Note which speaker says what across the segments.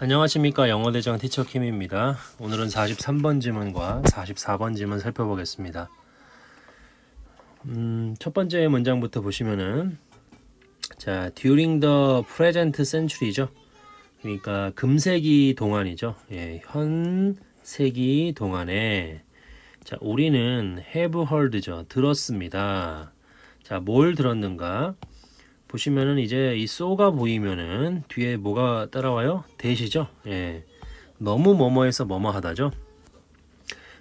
Speaker 1: 안녕하십니까 영어대장 티처 킴입니다. 오늘은 43번 지문과 44번 지문 살펴보겠습니다. 음, 첫 번째 문장부터 보시면은 자, during the present century죠. 그러니까 금세기 동안이죠. 예, 현 세기 동안에 자, 우리는 have heard죠. 들었습니다. 자, 뭘 들었는가? 보시면은 이제 이 쏘가 보이면은 뒤에 뭐가 따라와요? 대시죠? 예. 너무 뭐뭐해서 뭐뭐하다죠?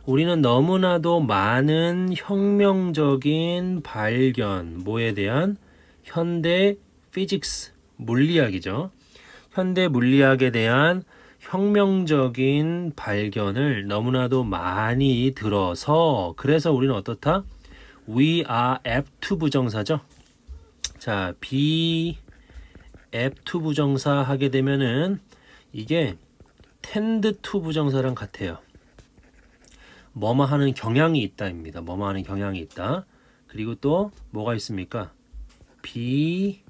Speaker 1: 우리는 너무나도 많은 혁명적인 발견, 뭐에 대한 현대 피직스, 물리학이죠. 현대 물리학에 대한 혁명적인 발견을 너무나도 많이 들어서 그래서 우리는 어떻다? We are apt to 부정사죠. 자, B F2 부정사 하게 되면은 이게 tend to 부정사랑 같아요. 뭐뭐 하는 경향이 있다입니다. 뭐뭐 하는 경향이 있다. 그리고 또 뭐가 있습니까? be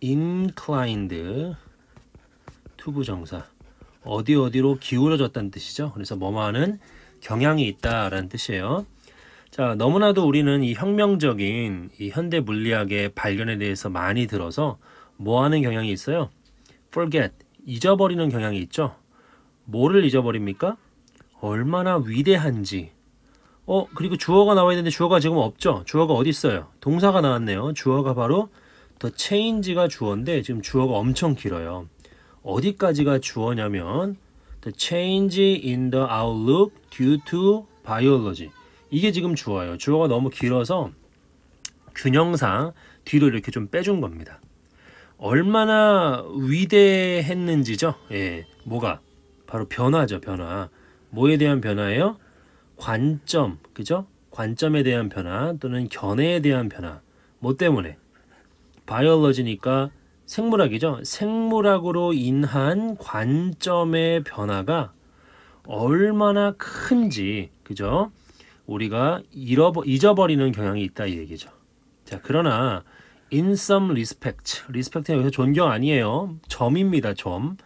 Speaker 1: inclined to 부정사. 어디 어디로 기울어졌다는 뜻이죠. 그래서 뭐뭐 하는 경향이 있다라는 뜻이에요. 자, 너무나도 우리는 이 혁명적인 이 현대 물리학의 발견에 대해서 많이 들어서 뭐 하는 경향이 있어요? forget, 잊어버리는 경향이 있죠. 뭐를 잊어버립니까? 얼마나 위대한지. 어, 그리고 주어가 나와있는데 주어가 지금 없죠. 주어가 어디 있어요? 동사가 나왔네요. 주어가 바로 the change가 주어인데 지금 주어가 엄청 길어요. 어디까지가 주어냐면 the change in the outlook due to biology. 이게 지금 주어예요. 주어가 너무 길어서 균형상 뒤로 이렇게 좀 빼준 겁니다. 얼마나 위대했는지죠. 예, 뭐가 바로 변화죠. 변화. 뭐에 대한 변화예요? 관점, 그죠? 관점에 대한 변화 또는 견해에 대한 변화. 뭐 때문에? 바이올러지니까 생물학이죠. 생물학으로 인한 관점의 변화가 얼마나 큰지, 그죠? 우리가 잃어버, 잊어버리는 경향이 있다 이 얘기죠. 자, 그러나 in some respect, respect는 여기서 존경 아니에요. 점입니다, 점.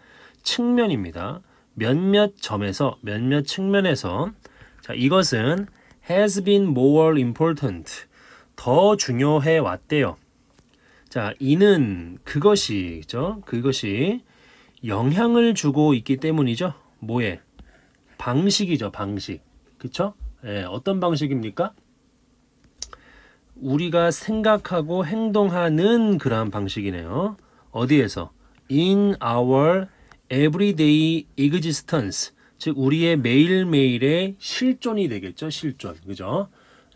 Speaker 1: 측면입니다. 몇몇 점에서, 몇몇 측면에서 자, 이것은 has been more important, 더 중요해 왔대요. 자, 이는 그것이, 죠 그것이 영향을 주고 있기 때문이죠. 뭐에? 방식이죠, 방식. 그쵸? 예, 어떤 방식입니까? 우리가 생각하고 행동하는 그러한 방식이네요. 어디에서? In our everyday existence. 즉 우리의 매일매일의 실존이 되겠죠. 실존. 그죠?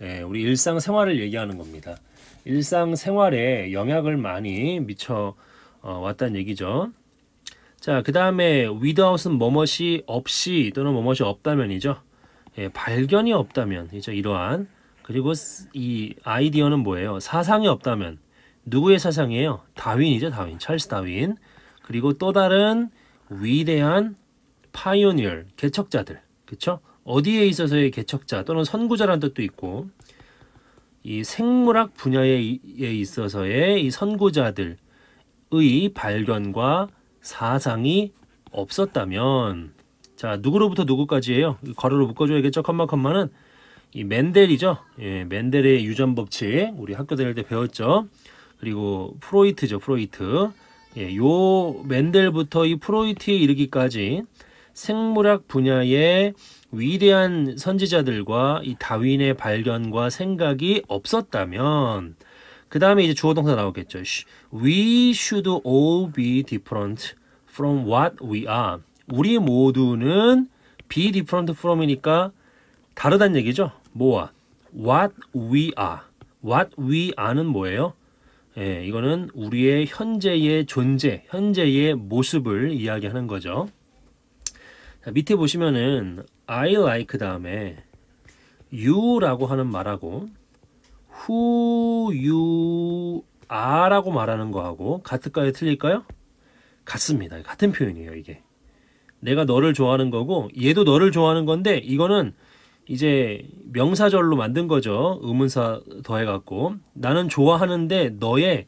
Speaker 1: 예, 우리 일상생활을 얘기하는 겁니다. 일상생활에 영향을 많이 미쳐 어, 왔다는 얘기죠. 자, 그 다음에 without은 뭐뭇이 없이 또는 뭐뭇이 없다면이죠. 예, 발견이 없다면 이제 이러한 그리고 이 아이디어는 뭐예요? 사상이 없다면 누구의 사상이에요? 다윈이죠, 다윈. 찰스 다윈. 그리고 또 다른 위대한 파이오니얼 개척자들. 그렇죠? 어디에 있어서의 개척자 또는 선구자라는 뜻도 있고 이 생물학 분야에 있어서의 이 선구자들의 발견과 사상이 없었다면 자, 누구로부터 누구까지예요? 괄호로 묶어줘야겠죠? 컴마 컴마는 이 맨델이죠. 예, 맨델의 유전 법칙 우리 학교 다닐 때 배웠죠. 그리고 프로이트죠, 프로이트. 예, 요 맨델부터 이 프로이트에 이르기까지 생물학 분야의 위대한 선지자들과 이 다윈의 발견과 생각이 없었다면 그 다음에 이제 주어 동사 나오겠죠. We should all be different from what we are. 우리 모두는 be different from이니까 다르단 얘기죠. 뭐와? what we are. what we are는 뭐예요? 예, 이거는 우리의 현재의 존재, 현재의 모습을 이야기하는 거죠. 자, 밑에 보시면은 I like 다음에 you라고 하는 말하고 who you are라고 말하는 거하고 같을까요? 틀릴까요? 같습니다. 같은 표현이에요, 이게. 내가 너를 좋아하는 거고 얘도 너를 좋아하는 건데 이거는 이제 명사절로 만든 거죠. 의문사 더해갖고 나는 좋아하는데 너의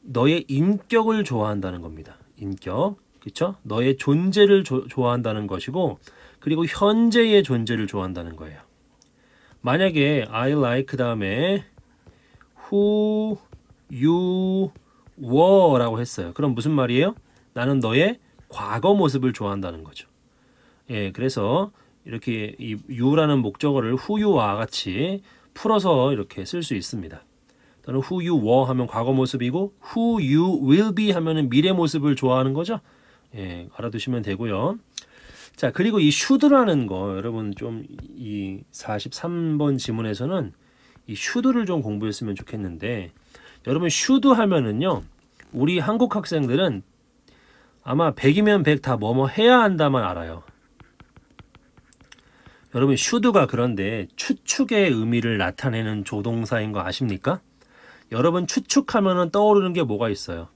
Speaker 1: 너의 인격을 좋아한다는 겁니다. 인격 그쵸 너의 존재를 조, 좋아한다는 것이고 그리고 현재의 존재를 좋아한다는 거예요. 만약에 I like 다음에 who you were라고 했어요. 그럼 무슨 말이에요? 나는 너의 과거 모습을 좋아한다는 거죠. 예, 그래서 이렇게 이 유라는 목적어를 후유와 같이 풀어서 이렇게 쓸 수 있습니다. 또는 who you were 하면 과거 모습이고 who you will be 하면은 미래 모습을 좋아하는 거죠. 예, 알아두시면 되고요. 자, 그리고 이 should라는 거 여러분 좀 이 43번 지문에서는 이 should를 좀 공부했으면 좋겠는데 여러분 should 하면은요. 우리 한국 학생들은 아마 100이면 100 다 뭐뭐 해야 한다만 알아요. 여러분 슈드가 그런데 추측의 의미를 나타내는 조동사인 거 아십니까? 여러분 추측하면 떠오르는 게 뭐가 있어요?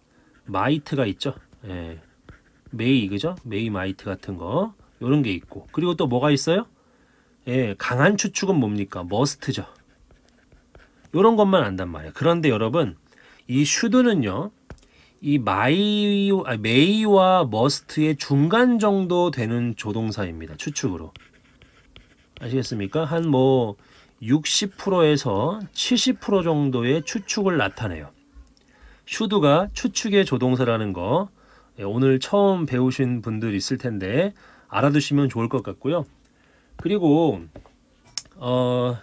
Speaker 1: 마이트가 있죠. 예. 메이 그죠? 메이 마이트 같은 거 이런 게 있고 그리고 또 뭐가 있어요? 예, 강한 추측은 뭡니까? 머스트죠. 이런 것만 안단 말이에요. 그런데 여러분 이 슈드는요 이 마이, 아, 메이와 머스트의 중간 정도 되는 조동사입니다. 추측으로. 아시겠습니까? 한 뭐 60%에서 70% 정도의 추측을 나타내요. 슈드가 추측의 조동사라는 거 예, 오늘 처음 배우신 분들 있을 텐데 알아두시면 좋을 것 같고요. 그리고 어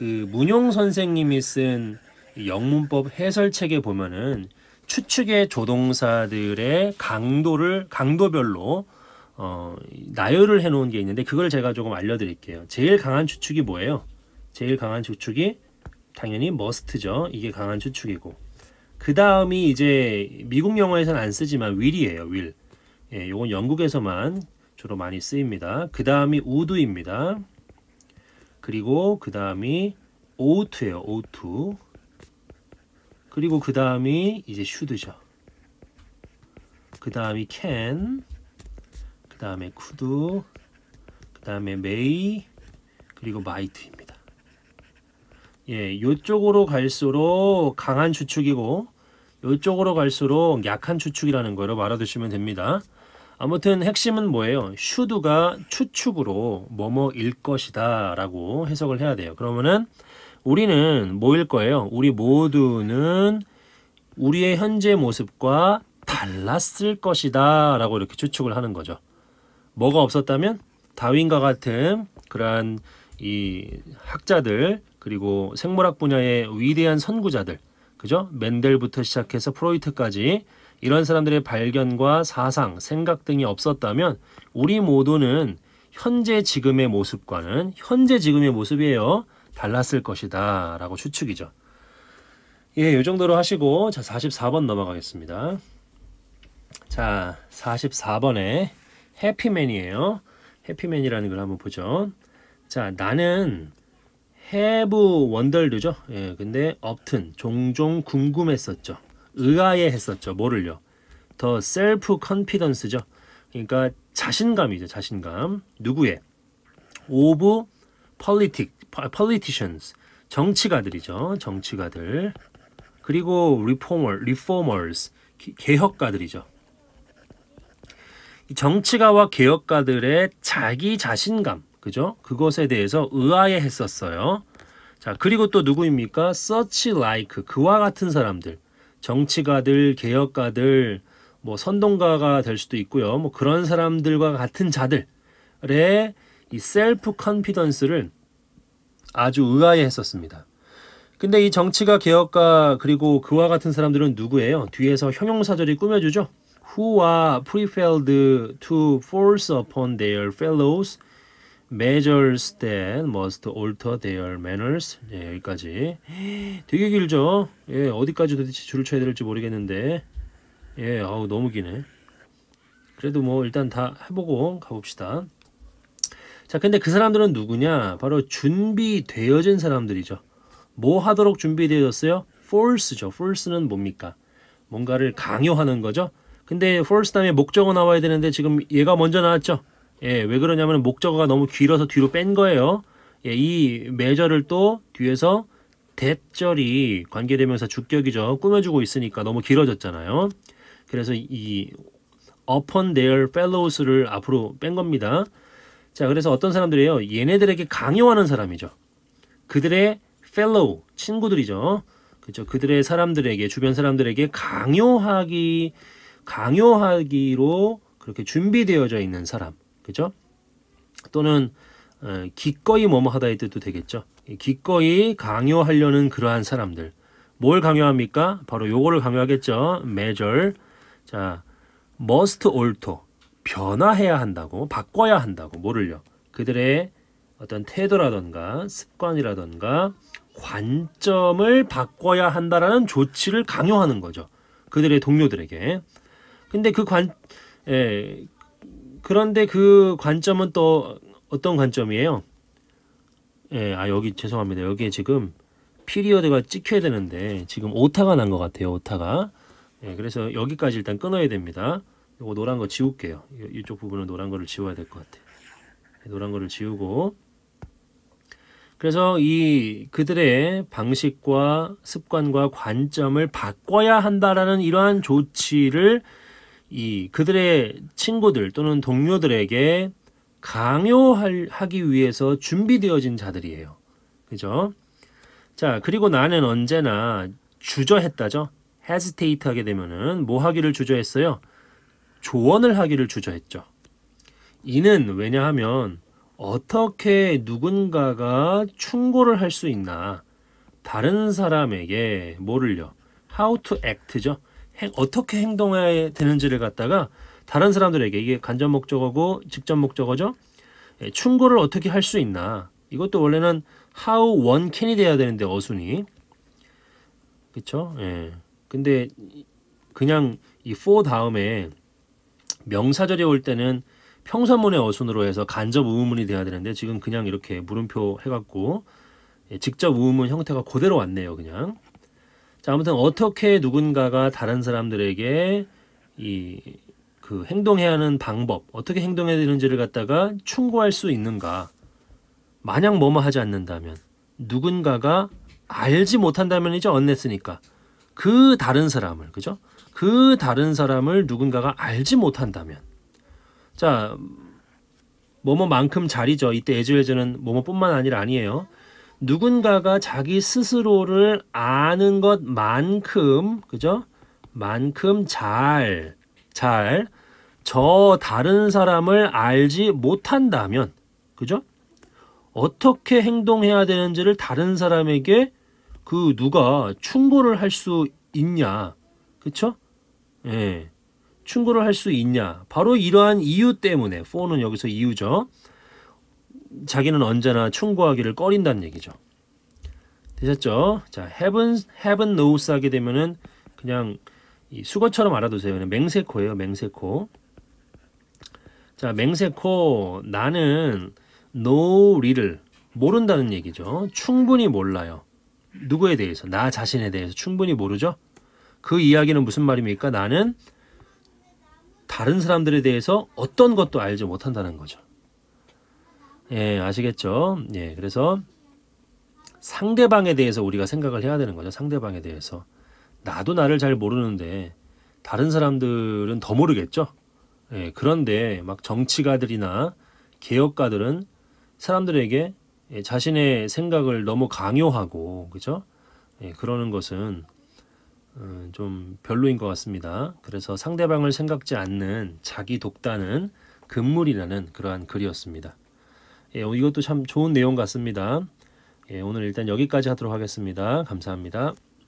Speaker 1: 그 문용 선생님이 쓴 영문법 해설책에 보면은 추측의 조동사들의 강도를 강도별로 어, 나열을 해놓은 게 있는데 그걸 제가 조금 알려드릴게요. 제일 강한 추측이 뭐예요? 제일 강한 추측이 당연히 머스트죠. 이게 강한 추측이고 그 다음이 이제 미국 영화에서는 안 쓰지만 윌이에요. 윌. 예, 요건 영국에서만 주로 많이 쓰입니다. 그 다음이 우드입니다. 그리고 그 다음이 오우트예요. 오우트. 그리고 그 다음이 이제 should죠. 그 다음이 can, 그 다음에 could, 그 다음에 may, 그리고 might입니다. 예, 이쪽으로 갈수록 강한 추측이고 이쪽으로 갈수록 약한 추측이라는 거를 알아두시면 됩니다. 아무튼 핵심은 뭐예요? should가 추측으로 뭐뭐일 것이다 라고 해석을 해야 돼요. 그러면은 우리는 뭐일 거예요? 우리 모두는 우리의 현재 모습과 달랐을 것이다 라고 이렇게 추측을 하는 거죠. 뭐가 없었다면 다윈과 같은 그러한 이 학자들 그리고 생물학 분야의 위대한 선구자들 그죠? 맨델부터 시작해서 프로이트까지 이런 사람들의 발견과 사상, 생각 등이 없었다면 우리 모두는 현재 지금의 모습과는 현재 지금의 모습이에요. 달랐을 것이다 라고 추측이죠. 예, 요 정도로 하시고 자 44번 넘어가겠습니다. 자 44번에 해피맨이에요. 해피맨이라는 걸 한번 보죠. 자 나는 해부 원덜류죠. 예, 근데 업튼 종종 궁금했었죠. 의아해 했었죠. 뭐를요? 더 셀프 컨피던스죠. 그러니까 자신감이죠. 자신감. 누구의? 오브 politic, politicians, 정치가들이죠. 정치가들. 그리고 reformer, reformers, 개혁가들이죠. 정치가와 개혁가들의 자기 자신감, 그죠? 그것에 대해서 의아해 했었어요. 자, 그리고 또 누구입니까? such like, 그와 같은 사람들. 정치가들, 개혁가들, 뭐 선동가가 될 수도 있고요. 뭐 그런 사람들과 같은 자들의 이 셀프 컨피던스를 아주 의아해 했었습니다. 근데 이 정치가 개혁가 그리고 그와 같은 사람들은 누구예요? 뒤에서 형용사절이 꾸며주죠. Who are p r e v a i e d to force upon their fellows measures that must alter their manners. 예, 여기까지. 되게 길죠? 예, 어디까지 도대체 줄을 쳐야 될지 모르겠는데. 예, 아우 너무 기네. 그래도 뭐 일단 다 해보고 가봅시다. 자, 근데 그 사람들은 누구냐? 바로 준비되어진 사람들이죠. 뭐 하도록 준비되어졌어요? force죠. force는 뭡니까? 뭔가를 강요하는 거죠. 근데 force 다음에 목적어 나와야 되는데 지금 얘가 먼저 나왔죠. 예, 왜 그러냐면 목적어가 너무 길어서 뒤로 뺀 거예요. 예, 이매저를또 뒤에서 대절이 관계되면서 주격이죠. 꾸며주고 있으니까 너무 길어졌잖아요. 그래서 이 upon their fellows를 앞으로 뺀 겁니다. 자, 그래서 어떤 사람들이에요? 얘네들에게 강요하는 사람이죠. 그들의 fellow, 친구들이죠. 그죠. 그들의 사람들에게, 주변 사람들에게 강요하기, 강요하기로 그렇게 준비되어져 있는 사람. 그죠? 또는, 어, 기꺼이 뭐뭐 하다의 뜻도 되겠죠. 기꺼이 강요하려는 그러한 사람들. 뭘 강요합니까? 바로 요거를 강요하겠죠. 매절. 자, must alter. 변화해야 한다고 바꿔야 한다고 모를요 그들의 어떤 태도라던가 습관이라던가 관점을 바꿔야 한다라는 조치를 강요하는 거죠 그들의 동료들에게 근데 그관 예, 그런데 그 관점은 또 어떤 관점이에요 예, 아 여기 죄송합니다 여기에 지금 피리어드가 찍혀야 되는데 지금 오타가 난 것 같아요 오타가 예, 그래서 여기까지 일단 끊어야 됩니다 이거 노란 거 지울게요. 이쪽 부분은 노란 거를 지워야 될 것 같아요. 노란 거를 지우고 그래서 이 그들의 방식과 습관과 관점을 바꿔야 한다라는 이러한 조치를 이 그들의 친구들 또는 동료들에게 강요하기 위해서 준비되어진 자들이에요. 그죠? 자, 그리고 나는 언제나 주저했다죠? h e s i t 하게 되면은 뭐 하기를 주저했어요? 조언을 하기를 주저했죠. 이는 왜냐하면 어떻게 누군가가 충고를 할 수 있나 다른 사람에게 뭐를요? how to act죠. 어떻게 행동해야 되는지를 갖다가 다른 사람들에게 이게 간접 목적어고 직접 목적어죠. 예, 충고를 어떻게 할 수 있나 이것도 원래는 how one can이 돼야 되는데 어순이 그쵸? 예. 근데 그냥 이 for 다음에 명사절이 올 때는 평서문의 어순으로 해서 간접 우문이 돼야 되는데 지금 그냥 이렇게 물음표 해갖고 예, 직접 우문 형태가 그대로 왔네요 그냥 자 아무튼 어떻게 누군가가 다른 사람들에게 이 그 행동해야 하는 방법 어떻게 행동해야 되는지를 갖다가 충고할 수 있는가 만약 뭐뭐 하지 않는다면 누군가가 알지 못한다면이제 언냈으니까 그 다른 사람을 그죠? 그 다른 사람을 누군가가 알지 못한다면 자 뭐뭐만큼 자리죠. 이때 에즈웨즈는 뭐뭐뿐만 아니라 아니에요. 누군가가 자기 스스로를 아는 것만큼 그죠? 만큼 잘 잘 저 다른 사람을 알지 못한다면 그죠? 어떻게 행동해야 되는지를 다른 사람에게 그 누가 충고를 할 수 있냐. 그쵸? 예. 충고를 할 수 있냐. 바로 이러한 이유 때문에, 포는 여기서 이유죠. 자기는 언제나 충고하기를 꺼린다는 얘기죠. 되셨죠? 자, h a v e n h a v e n knows 하게 되면은 그냥 수거처럼 알아두세요. 그냥 맹세코예요, 맹세코. 자, 맹세코, 나는 no l i 모른다는 얘기죠. 충분히 몰라요. 누구에 대해서 나 자신에 대해서 충분히 모르죠. 그 이야기는 무슨 말입니까? 나는 다른 사람들에 대해서 어떤 것도 알지 못한다는 거죠. 예, 아시겠죠? 예, 그래서 상대방에 대해서 우리가 생각을 해야 되는 거죠. 상대방에 대해서. 나도 나를 잘 모르는데 다른 사람들은 더 모르겠죠. 예, 그런데 막 정치가들이나 개혁가들은 사람들에게 예, 자신의 생각을 너무 강요하고 그죠? 예, 그러는 것은 어, 좀 별로인 것 같습니다. 그래서 상대방을 생각지 않는 자기 독단은 금물이라는 그러한 글이었습니다. 예, 어, 이것도 참 좋은 내용 같습니다. 예, 오늘 일단 여기까지 하도록 하겠습니다. 감사합니다.